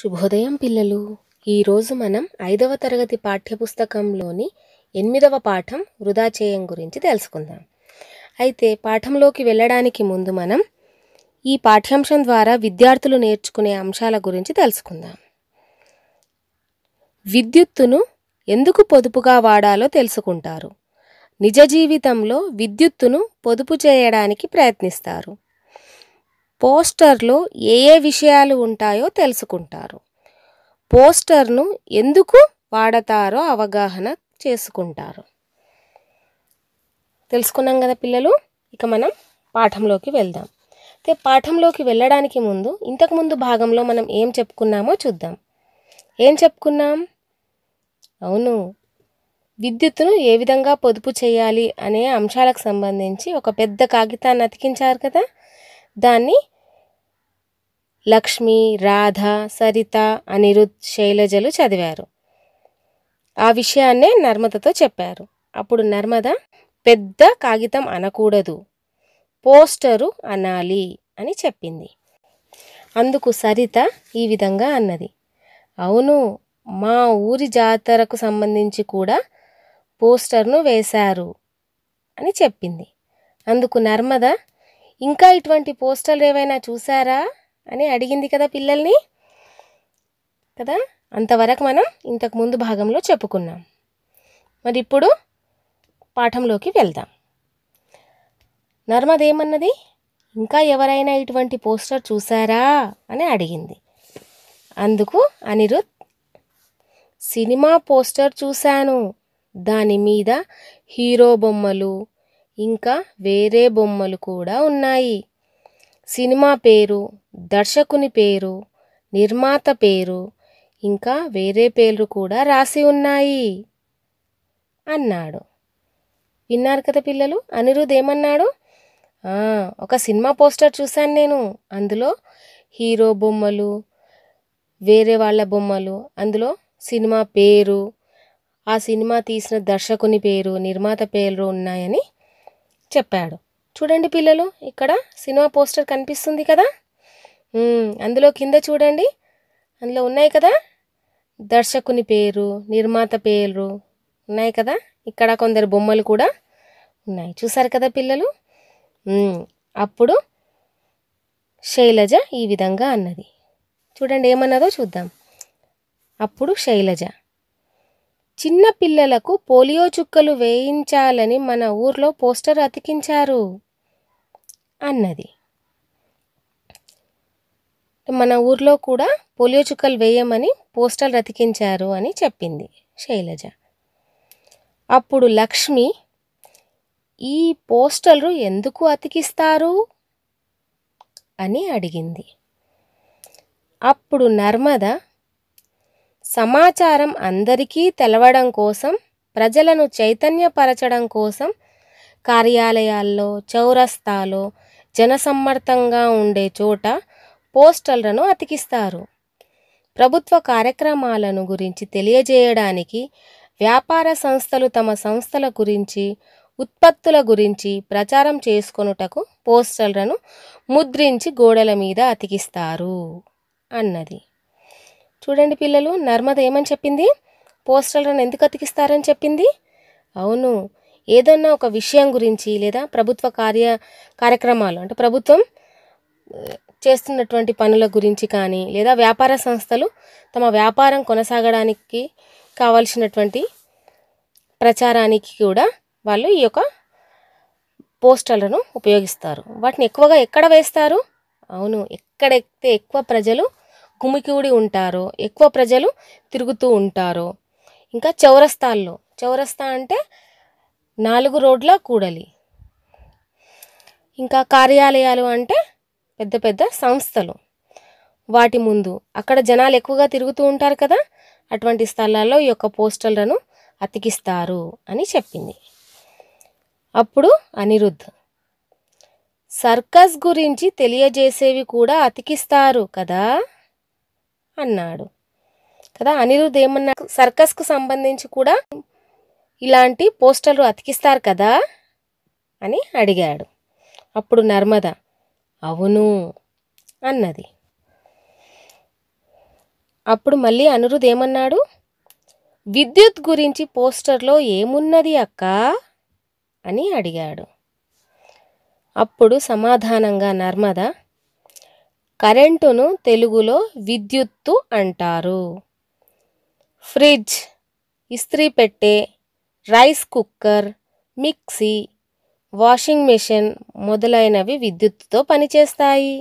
శుభోదయం పిల్లలు ఈరోజు మనం ఐదవ తరగతి పాఠ్యపుస్తకంలోని ఎనిమిదవ పాఠం వృధా చేయం గురించి తెలుసుకుందాం అయితే పాఠంలోకి వెళ్ళడానికి ముందు మనం ఈ పాఠ్యాంశం ద్వారా విద్యార్థులు నేర్చుకునే అంశాల గురించి తెలుసుకుందాం విద్యుత్తును ఎందుకు పొదుపుగా వాడాలో తెలుసుకుంటారు నిజ జీవితంలో విద్యుత్తును పొదుపు చేయడానికి ప్రయత్నిస్తారు పోస్టర్లో ఏ ఏ విషయాలు ఉంటాయో తెలుసుకుంటారు పోస్టర్ను ఎందుకు వాడతారో అవగాహన చేసుకుంటారు తెలుసుకున్నాం కదా పిల్లలు ఇక మనం పాఠంలోకి వెళ్దాం అయితే పాఠంలోకి వెళ్ళడానికి ముందు ఇంతకుముందు భాగంలో మనం ఏం చెప్పుకున్నామో చూద్దాం ఏం చెప్పుకున్నాం అవును విద్యుత్తును ఏ విధంగా పొదుపు చేయాలి అనే అంశాలకు సంబంధించి ఒక పెద్ద కాగితాన్ని అతికించారు కదా దాన్ని లక్ష్మి రాధ సరిత అనిరుద్ శైలజలు చదివారు ఆ విషయాన్నే నర్మదతో చెప్పారు అప్పుడు నర్మద పెద్ద కాగితం అనకూడదు పోస్టరు అనాలి అని చెప్పింది అందుకు సరిత ఈ విధంగా అన్నది అవును మా ఊరి జాతరకు సంబంధించి కూడా పోస్టర్ను వేశారు అని చెప్పింది అందుకు నర్మద ఇంకా ఇటువంటి పోస్టర్లు ఏవైనా చూసారా అని అడిగింది కదా పిల్లల్ని కదా అంతవరకు మనం ఇంతకు ముందు భాగంలో చెప్పుకున్నాం మరి ఇప్పుడు పాఠంలోకి వెళ్దాం నర్మద్ ఏమన్నది ఇంకా ఎవరైనా ఇటువంటి పోస్టర్ చూసారా అని అడిగింది అందుకు అనిరుద్ సినిమా పోస్టర్ చూశాను దాని మీద హీరో బొమ్మలు ఇంకా వేరే బొమ్మలు కూడా ఉన్నాయి సినిమా పేరు దర్శకుని పేరు నిర్మాత పేరు ఇంకా వేరే పేర్లు కూడా రాసి ఉన్నాయి అన్నాడు విన్నారు కదా పిల్లలు అనిరుద్ ఏమన్నాడు ఒక సినిమా పోస్టర్ చూశాను నేను అందులో హీరో బొమ్మలు వేరే వాళ్ళ బొమ్మలు అందులో సినిమా పేరు ఆ సినిమా తీసిన దర్శకుని పేరు నిర్మాత పేరు ఉన్నాయని చెప్పాడు చూడండి పిల్లలు ఇక్కడ సినిమా పోస్టర్ కనిపిస్తుంది కదా అందులో కింద చూడండి అందులో ఉన్నాయి కదా దర్శకుని పేరు నిర్మాత పేరు ఉన్నాయి కదా ఇక్కడ కొందరు బొమ్మలు కూడా ఉన్నాయి చూసారు కదా పిల్లలు అప్పుడు శైలజ ఈ విధంగా అన్నది చూడండి ఏమన్నదో చూద్దాం అప్పుడు శైలజ చిన్న పిల్లలకు పోలియో చుక్కలు వేయించాలని మన ఊర్లో పోస్టర్ అతికించారు అన్నది మన ఊర్లో కూడా పోలియో చుక్కలు వేయమని పోస్టర్ అతికించారు అని చెప్పింది శైలజ అప్పుడు లక్ష్మి ఈ పోస్టర్లు ఎందుకు అతికిస్తారు అని అడిగింది అప్పుడు నర్మద సమాచారం అందరికీ తెలవడం కోసం ప్రజలను చైతన్యపరచడం కోసం కార్యాలయాల్లో చౌరస్తాలో జనసమ్మర్థంగా ఉండే చోట పోస్టర్లను అతికిస్తారు ప్రభుత్వ కార్యక్రమాలను గురించి తెలియజేయడానికి వ్యాపార సంస్థలు తమ సంస్థల గురించి ఉత్పత్తుల గురించి ప్రచారం చేసుకొనుటకు పోస్టర్లను ముద్రించి గోడల మీద అతికిస్తారు అన్నది చూడండి పిల్లలు నర్మద ఏమని చెప్పింది పోస్టర్లను ఎందుకు అతికిస్తారని చెప్పింది అవును ఏదన్నా ఒక విషయం గురించి లేదా ప్రభుత్వ కార్య కార్యక్రమాలు అంటే ప్రభుత్వం చేస్తున్నటువంటి పనుల గురించి కానీ లేదా వ్యాపార సంస్థలు తమ వ్యాపారం కొనసాగడానికి కావాల్సినటువంటి ప్రచారానికి కూడా వాళ్ళు ఈ యొక్క పోస్టర్లను ఉపయోగిస్తారు వాటిని ఎక్కువగా ఎక్కడ వేస్తారు అవును ఎక్కడైతే ఎక్కువ ప్రజలు కుమికూడి ఉంటారో ఎక్కువ ప్రజలు తిరుగుతూ ఉంటారో ఇంకా చౌరస్తాల్లో చౌరస్తా అంటే నాలుగు రోడ్ల కూడలి ఇంకా కార్యాలయాలు అంటే పెద్ద పెద్ద సంస్థలు వాటి ముందు అక్కడ జనాలు ఎక్కువగా తిరుగుతూ ఉంటారు కదా అటువంటి స్థలాల్లో ఈ యొక్క పోస్టర్లను అతికిస్తారు అని చెప్పింది అప్పుడు అనిరుద్ధ్ సర్కస్ గురించి తెలియజేసేవి కూడా అతికిస్తారు కదా అన్నాడు కదా అనిరుద్ధ్ ఏమన్నా సర్కస్కు సంబంధించి కూడా ఇలాంటి పోస్టర్లు అతికిస్తారు కదా అని అడిగాడు అప్పుడు నర్మద అవును అన్నది అప్పుడు మళ్ళీ అనిరుద్ ఏమన్నాడు విద్యుత్ గురించి పోస్టర్లో ఏమున్నది అక్క అని అడిగాడు అప్పుడు సమాధానంగా నర్మద కరెంటును తెలుగులో విద్యుత్తు అంటారు ఫ్రిడ్జ్ ఇస్త్రీ పెట్టే rice cooker mixie washing machine మొదలైనవి విద్యుత్తుతో పనిచేస్తాయి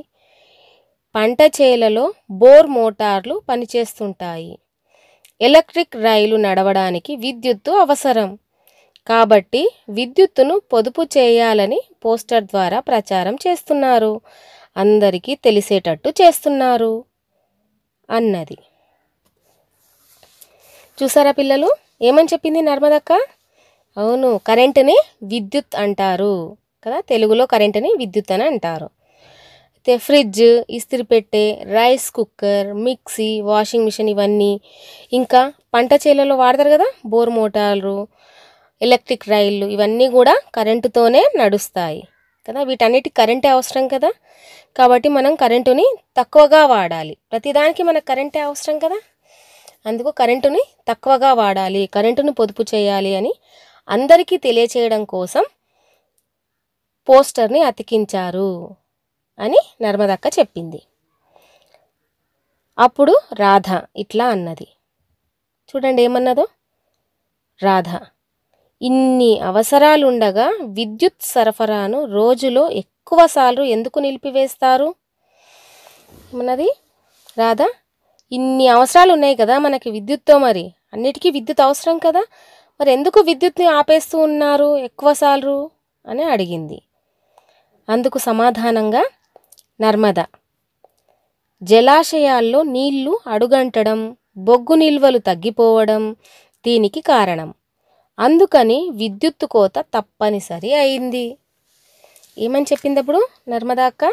పంట చేలలో బోర్ మోటార్లు పనిచేస్తుంటాయి ఎలక్ట్రిక్ రైలు నడవడానికి విద్యుత్తు అవసరం కాబట్టి విద్యుత్తును పొదుపు చేయాలని పోస్టర్ ద్వారా ప్రచారం చేస్తున్నారు అందరికీ తెలిసేటట్టు చేస్తున్నారు అన్నది చూసారా పిల్లలు ఏమని చెప్పింది నర్మదక్క అవును కరెంటుని విద్యుత్ అంటారు కదా తెలుగులో కరెంటుని విద్యుత్ అని అంటారు అయితే ఫ్రిడ్జ్ ఇస్త్రి పెట్టే rice cooker mixie washing machine ఇవన్నీ ఇంకా పంట చేలలో వాడతారు కదా బోర్ మోటార్లు ఎలక్ట్రిక్ రైళ్ళు ఇవన్నీ కూడా కరెంటుతోనే నడుస్తాయి కదా వీటన్నిటి కరెంటే అవసరం కదా కాబట్టి మనం కరెంటుని తక్కువగా వాడాలి ప్రతిదానికి మనకు కరెంటే అవసరం కదా అందుకు కరెంటుని తక్కువగా వాడాలి కరెంటును పొదుపు చేయాలి అని అందరికీ తెలియచేయడం కోసం పోస్టర్ని అతికించారు అని నర్మదక్క చెప్పింది అప్పుడు రాధ ఇట్లా అన్నది చూడండి ఏమన్నదో రాధ ఇన్ని అవసరాలుండగా విద్యుత్ సరఫరాను రోజులో ఎక్కువసార్లు ఎందుకు నిలిపివేస్తారు మనది రాదా ఇన్ని అవసరాలు ఉన్నాయి కదా మనకి విద్యుత్తో మరి అన్నిటికీ విద్యుత్ అవసరం కదా మరి ఎందుకు విద్యుత్ని ఆపేస్తూ ఉన్నారు ఎక్కువసార్లు అని అడిగింది అందుకు సమాధానంగా నర్మద జలాశయాల్లో నీళ్లు అడుగంటడం బొగ్గు నిల్వలు తగ్గిపోవడం దీనికి కారణం అందుకని విద్యుత్తు కోత తప్పనిసరి అయింది ఏమని చెప్పింది అప్పుడు నర్మదాక్క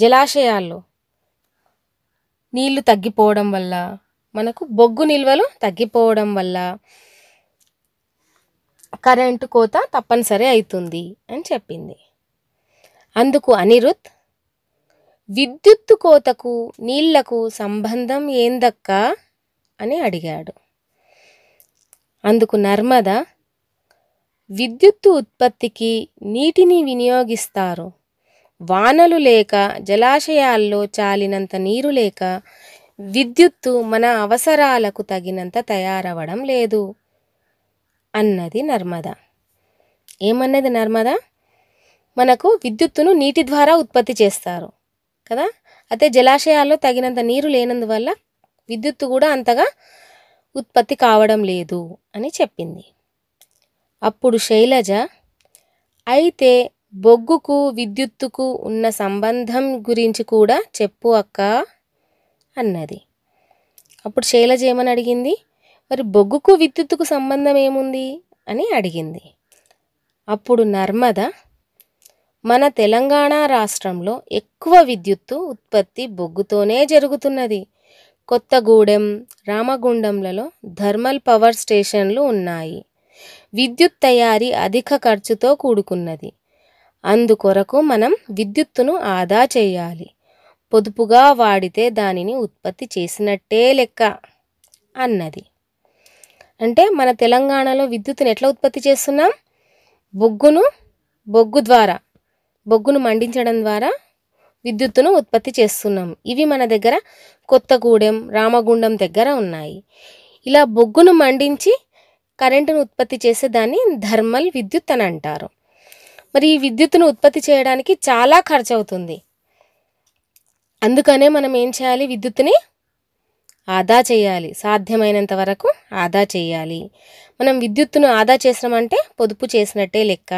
జలాశయాల్లో నీళ్లు తగ్గిపోవడం వల్ల మనకు బొగ్గు నిల్వలు తగ్గిపోవడం వల్ల కరెంటు కోత తప్పనిసరి అవుతుంది అని చెప్పింది అందుకు అనిరుత్ విద్యుత్తు కోతకు నీళ్లకు సంబంధం ఏందక్కా అని అడిగాడు అందుకు నర్మద విద్యుత్తు ఉత్పత్తికి నీటిని వినియోగిస్తారు వానలు లేక జలాశయాల్లో చాలినంత నీరు లేక విద్యుత్తు మన అవసరాలకు తగినంత తయారవడం లేదు అన్నది నర్మద ఏమన్నది నర్మద మనకు విద్యుత్తును నీటి ద్వారా ఉత్పత్తి చేస్తారు కదా అయితే జలాశయాల్లో తగినంత నీరు లేనందువల్ల విద్యుత్తు కూడా అంతగా ఉత్పత్తి కావడం లేదు అని చెప్పింది అప్పుడు శైలజ అయితే బొగ్గుకు విద్యుత్తుకు ఉన్న సంబంధం గురించి కూడా చెప్పు అక్క అన్నది అప్పుడు శైలజ ఏమని అడిగింది మరి బొగ్గుకు విద్యుత్తుకు సంబంధం ఏముంది అని అడిగింది అప్పుడు నర్మద మన తెలంగాణ రాష్ట్రంలో ఎక్కువ విద్యుత్తు ఉత్పత్తి బొగ్గుతోనే జరుగుతున్నది కొత్తగూడెం రామగుండంలలో థర్మల్ పవర్ స్టేషన్లు ఉన్నాయి విద్యుత్ తయారీ అధిక ఖర్చుతో కూడుకున్నది అందుకొరకు మనం విద్యుత్తును ఆదా చేయాలి పొదుపుగా వాడితే దానిని ఉత్పత్తి చేసినట్టే లెక్క అన్నది అంటే మన తెలంగాణలో విద్యుత్తును ఎట్లా ఉత్పత్తి చేస్తున్నాం బొగ్గును బొగ్గు ద్వారా బొగ్గును మండించడం ద్వారా విద్యుత్తును ఉత్పత్తి చేస్తున్నాం ఇవి మన దగ్గర కొత్తగూడెం రామగుండం దగ్గర ఉన్నాయి ఇలా బొగ్గును మండించి కరెంటును ఉత్పత్తి చేసే దాన్ని థర్మల్ విద్యుత్ అని అంటారు మరి ఈ విద్యుత్తును ఉత్పత్తి చేయడానికి చాలా ఖర్చు అవుతుంది అందుకనే మనం ఏం చేయాలి విద్యుత్తుని ఆదా చేయాలి సాధ్యమైనంత వరకు ఆదా చేయాలి మనం విద్యుత్తును ఆదా చేసినామంటే పొదుపు చేసినట్టే లెక్క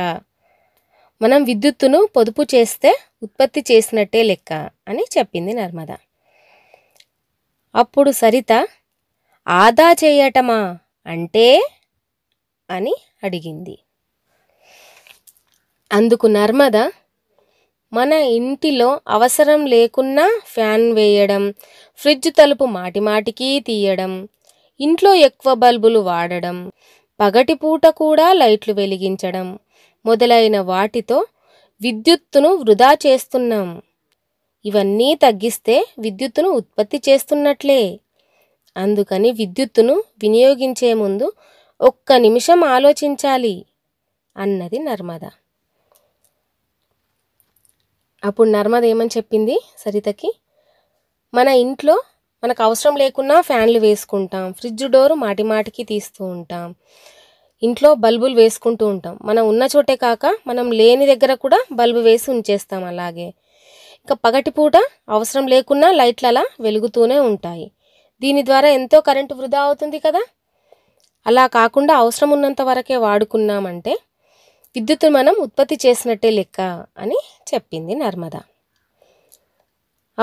మనం విద్యుత్తును పొదుపు చేస్తే ఉత్పత్తి చేసినట్టే లెక్క అని చెప్పింది నర్మద అప్పుడు సరిత ఆదా చేయటమా అంటే అని అడిగింది అందుకు నర్మద మన ఇంటిలో అవసరం లేకున్నా ఫ్యాన్ వేయడం ఫ్రిడ్జ్ తలుపు మాటిమాటికి తీయడం ఇంట్లో ఎక్కువ బల్బులు వాడడం పగటిపూట కూడా లైట్లు వెలిగించడం మొదలైన వాటితో విద్యుత్తును వృధా చేస్తున్నాం ఇవన్నీ తగ్గిస్తే విద్యుత్తును ఉత్పత్తి చేస్తున్నట్లే అందుకని విద్యుత్తును వినియోగించే ముందు ఒక్క నిమిషం ఆలోచించాలి అన్నది నర్మద అప్పుడు నర్మద ఏమని చెప్పింది సరితకి మన ఇంట్లో మనకు అవసరం లేకున్నా ఫ్యాన్లు వేసుకుంటాం ఫ్రిడ్జ్ డోరు మాటిమాటికి తీస్తూ ఉంటాం ఇంట్లో బల్బులు వేసుకుంటూ ఉంటాం మనం ఉన్న చోటే కాక మనం లేని దగ్గర కూడా బల్బు వేసి ఉంచేస్తాం అలాగే ఇంకా పగటిపూట అవసరం లేకున్నా లైట్లు అలా వెలుగుతూనే ఉంటాయి దీని ద్వారా ఎంతో కరెంటు వృధా అవుతుంది కదా అలా కాకుండా అవసరం ఉన్నంత వరకే వాడుకున్నామంటే విద్యుత్తు మనం ఉత్పత్తి చేసినట్టే లెక్క అని చెప్పింది నర్మద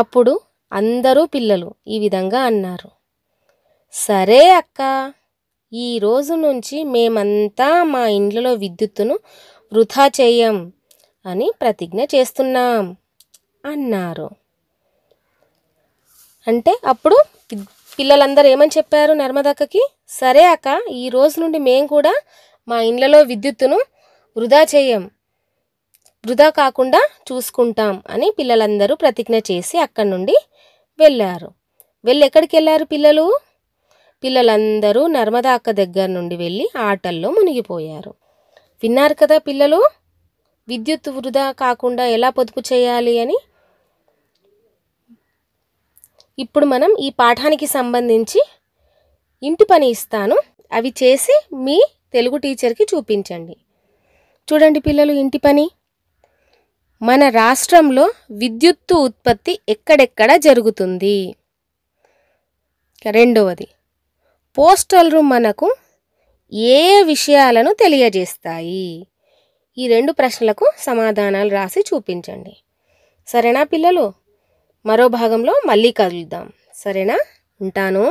అప్పుడు అందరూ పిల్లలు ఈ విధంగా అన్నారు సరే అక్క ఈ రోజు నుంచి మేమంతా మా ఇండ్లలో విద్యుత్తును వృధా చేయం అని ప్రతిజ్ఞ చేస్తున్నాం అన్నారు అంటే అప్పుడు పిల్లలందరూ ఏమని చెప్పారు నర్మదక్కకి సరే అక్క ఈ రోజు నుండి మేము కూడా మా ఇండ్లలో విద్యుత్తును వృధా చేయం వృధా కాకుండా చూసుకుంటాం అని పిల్లలందరూ ప్రతిజ్ఞ చేసి అక్కడి నుండి వెళ్ళారు వెళ్ళి ఎక్కడికి వెళ్ళారు పిల్లలు పిల్లలందరూ నర్మదా అక్క దగ్గర నుండి వెళ్ళి ఆటల్లో మునిగిపోయారు విన్నారు కదా పిల్లలు విద్యుత్ వృధా కాకుండా ఎలా పొదుపు చేయాలి అని ఇప్పుడు మనం ఈ పాఠానికి సంబంధించి ఇంటి పని ఇస్తాను అవి చేసి మీ తెలుగు టీచర్కి చూపించండి చూడండి పిల్లలు ఇంటి పని మన రాష్ట్రంలో విద్యుత్తు ఉత్పత్తి ఎక్కడెక్కడ జరుగుతుంది రెండవది రూమ్ మనకు ఏ విషయాలను తెలియజేస్తాయి ఈ రెండు ప్రశ్నలకు సమాధానాలు రాసి చూపించండి సరేనా పిల్లలు మరో భాగంలో మళ్ళీ కలుద్దాం సరేనా ఉంటాను